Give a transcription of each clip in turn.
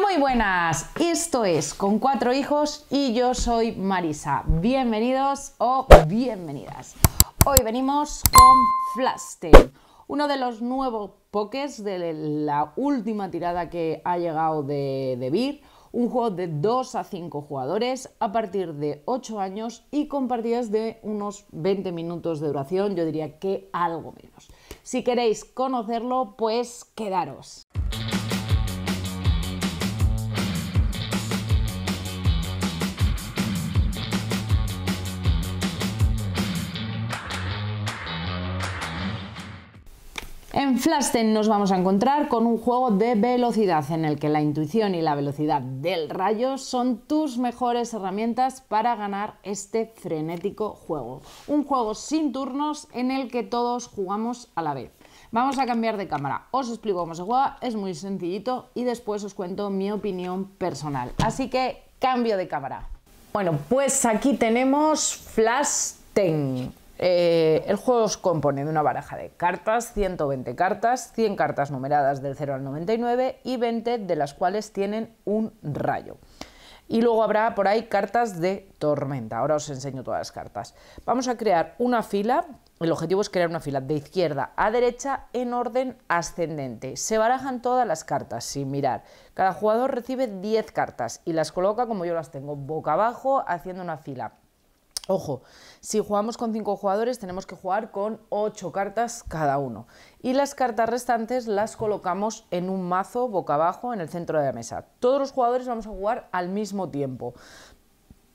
muy buenas. Esto es Con cuatro hijos y yo soy Marisa. Bienvenidos o bienvenidas. Hoy venimos con Flaster, uno de los nuevos pokés de la última tirada que ha llegado de, de un juego de 2 a 5 jugadores a partir de 8 años y con partidas de unos 20 minutos de duración, yo diría que algo menos. Si queréis conocerlo, pues quedaros. En Flasten nos vamos a encontrar con un juego de velocidad en el que la intuición y la velocidad del rayo son tus mejores herramientas para ganar este frenético juego. Un juego sin turnos en el que todos jugamos a la vez. Vamos a cambiar de cámara, os explico cómo se juega, es muy sencillito y después os cuento mi opinión personal. Así que cambio de cámara. Bueno, pues aquí tenemos Flasten eh, el juego se compone de una baraja de cartas, 120 cartas, 100 cartas numeradas del 0 al 99 y 20 de las cuales tienen un rayo. Y luego habrá por ahí cartas de tormenta. Ahora os enseño todas las cartas. Vamos a crear una fila. El objetivo es crear una fila de izquierda a derecha en orden ascendente. Se barajan todas las cartas sin mirar. Cada jugador recibe 10 cartas y las coloca como yo las tengo, boca abajo, haciendo una fila Ojo, si jugamos con 5 jugadores tenemos que jugar con 8 cartas cada uno. Y las cartas restantes las colocamos en un mazo boca abajo en el centro de la mesa. Todos los jugadores vamos a jugar al mismo tiempo,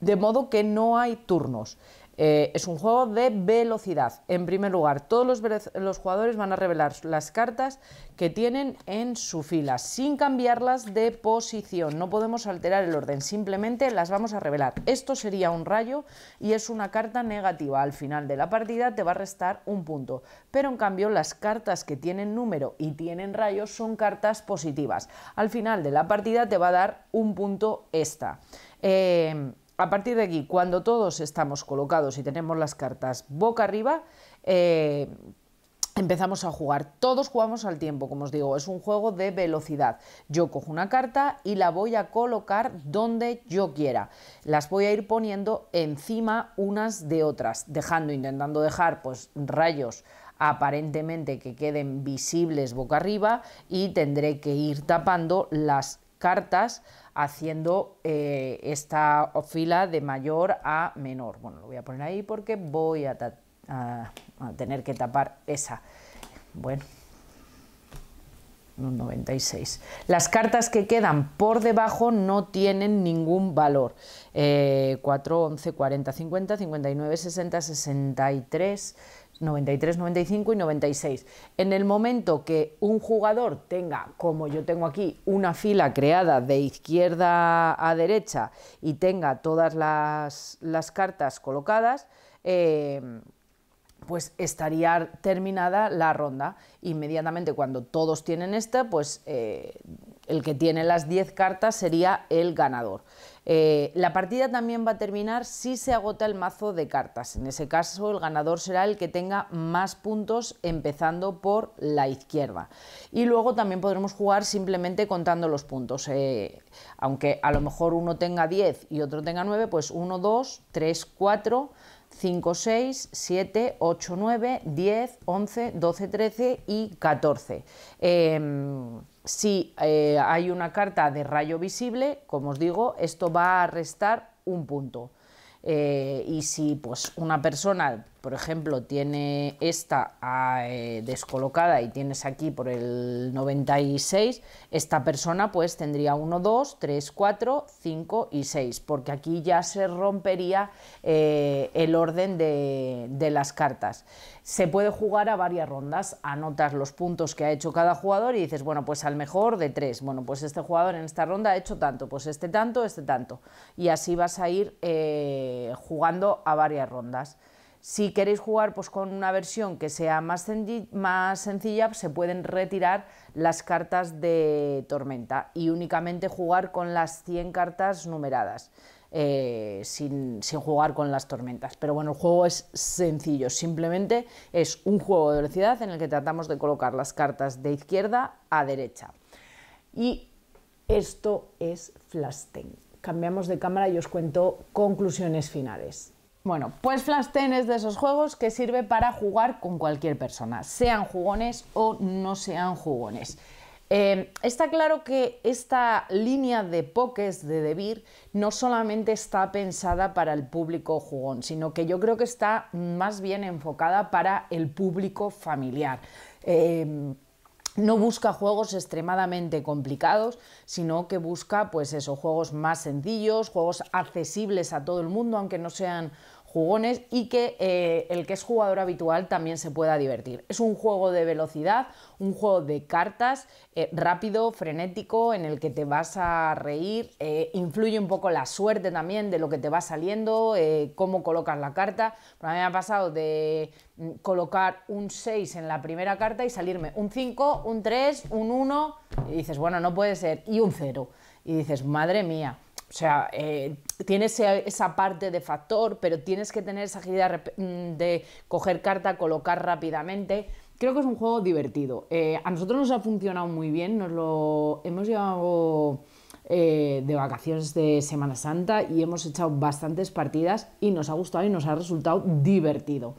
de modo que no hay turnos. Eh, es un juego de velocidad. En primer lugar, todos los, jugadores van a revelar las cartas que tienen en su fila, sin cambiarlas de posición. No podemos alterar el orden, simplemente las vamos a revelar. Esto sería un rayo y es una carta negativa. Al final de la partida te va a restar un punto. Pero en cambio, las cartas que tienen número y tienen rayos son cartas positivas. Al final de la partida te va a dar un punto esta. Eh, a partir de aquí, cuando todos estamos colocados y tenemos las cartas boca arriba, eh, empezamos a jugar. Todos jugamos al tiempo, como os digo, es un juego de velocidad. Yo cojo una carta y la voy a colocar donde yo quiera. Las voy a ir poniendo encima unas de otras, dejando, intentando dejar pues rayos aparentemente que queden visibles boca arriba y tendré que ir tapando las cartas haciendo eh, esta fila de mayor a menor. Bueno, lo voy a poner ahí porque voy a, tener que tapar esa. Bueno, 96. Las cartas que quedan por debajo no tienen ningún valor. 4, 11, 40, 50, 59, 60, 63, 93, 95 y 96. En el momento que un jugador tenga, como yo tengo aquí, una fila creada de izquierda a derecha y tenga todas las, las cartas colocadas, eh, pues estaría terminada la ronda. Inmediatamente cuando todos tienen esta, pues eh, el que tiene las 10 cartas sería el ganador. Eh, la partida también va a terminar si se agota el mazo de cartas. En ese caso, el ganador será el que tenga más puntos empezando por la izquierda. Y luego también podremos jugar simplemente contando los puntos. Eh, aunque a lo mejor uno tenga 10 y otro tenga 9, pues 1, 2, 3, 4... 5, 6, 7, 8, 9, 10, 11, 12, 13 y 14 si eh, hay una carta de rayo visible, como os digo, esto va a restar un punto. Eh, y si pues, una persona por ejemplo, tiene esta ah, eh, descolocada y tienes aquí por el 96, esta persona pues tendría 1, 2, 3, 4, 5 y 6, porque aquí ya se rompería eh, el orden de, las cartas. Se puede jugar a varias rondas, anotas los puntos que ha hecho cada jugador y dices, bueno, pues al mejor de tres, bueno, pues este jugador en esta ronda ha hecho tanto, pues este tanto, este tanto, y así vas a ir eh, jugando a varias rondas. Si queréis jugar pues, con una versión que sea más, sencilla, se pueden retirar las cartas de tormenta y únicamente jugar con las 100 cartas numeradas, eh, sin, jugar con las tormentas. Pero bueno, el juego es sencillo, simplemente es un juego de velocidad en el que tratamos de colocar las cartas de izquierda a derecha. Y esto es Flasten. Cambiamos de cámara y os cuento conclusiones finales. Bueno, pues Flasten es de esos juegos que sirve para jugar con cualquier persona, sean jugones o no sean jugones. Em, está claro que esta línea de pokés de Debir no solamente está pensada para el público jugón, sino que yo creo que está más bien enfocada para el público familiar. Em, no busca juegos extremadamente complicados, sino que busca, pues eso, juegos más sencillos, juegos accesibles a todo el mundo, aunque no sean jugones y que eh, el que es jugador habitual también se pueda divertir. Es un juego de velocidad, un juego de cartas eh, rápido, frenético, en el que te vas a reír, eh, influye un poco la suerte también de lo que te va saliendo, cómo colocas la carta. a mí me ha pasado de mm, colocar un 6 en la primera carta y salirme un 5, un 3, un 1 y dices, bueno, no puede ser, y un 0. Y dices, madre mía. O sea, eh, tienes esa parte de factor, pero tienes que tener esa agilidad mm, de coger carta, colocar rápidamente. Creo que es un juego divertido. Eh, a nosotros nos ha funcionado muy bien, nos lo hemos llevado eh, de vacaciones de Semana Santa y hemos echado bastantes partidas y nos ha gustado y nos ha resultado divertido.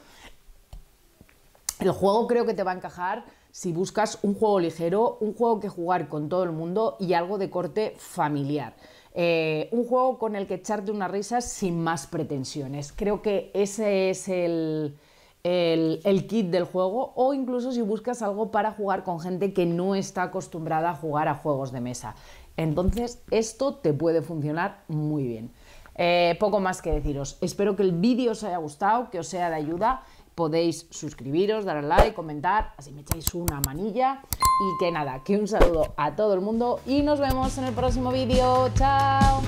El juego creo que te va a encajar si buscas un juego ligero, un juego que jugar con todo el mundo y algo de corte familiar. Eh, un juego con el que echarte una risa sin más pretensiones. Creo que ese es el, kit del juego o incluso si buscas algo para jugar con gente que no está acostumbrada a jugar a juegos de mesa. Entonces esto te puede funcionar muy bien. Eh, poco más que deciros. Espero que el vídeo os haya gustado, que os sea de ayuda. Podéis suscribiros, dar al like, comentar, así me echáis una manilla. Y que nada, que un saludo a todo el mundo y nos vemos en el próximo vídeo. ¡Chao!